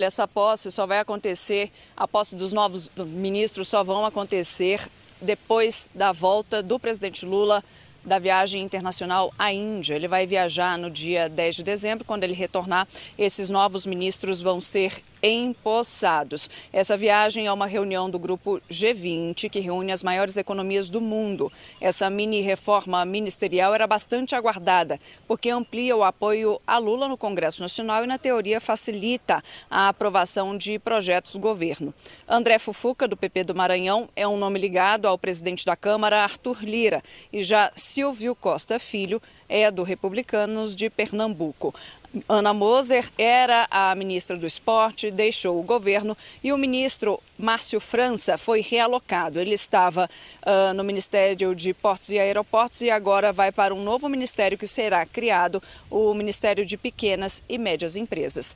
Essa posse só vai acontecer, a posse dos novos ministros só vão acontecer depois da volta do presidente Lula da viagem internacional à Índia. Ele vai viajar no dia 10 de dezembro. Quando ele retornar, esses novos ministros vão ser empossados. Essa viagem é uma reunião do grupo G20, que reúne as maiores economias do mundo. Essa mini reforma ministerial era bastante aguardada, porque amplia o apoio a Lula no Congresso Nacional e, na teoria, facilita a aprovação de projetos do governo. André Fufuca, do PP do Maranhão, é um nome ligado ao presidente da Câmara, Arthur Lira, e já se Silvio Costa Filho é do Republicanos de Pernambuco. Ana Moser era a ministra do Esporte, deixou o governo e o ministro Márcio França foi realocado. Ele estava uh, no Ministério de Portos e Aeroportos e agora vai para um novo ministério que será criado, o Ministério de Pequenas e Médias Empresas.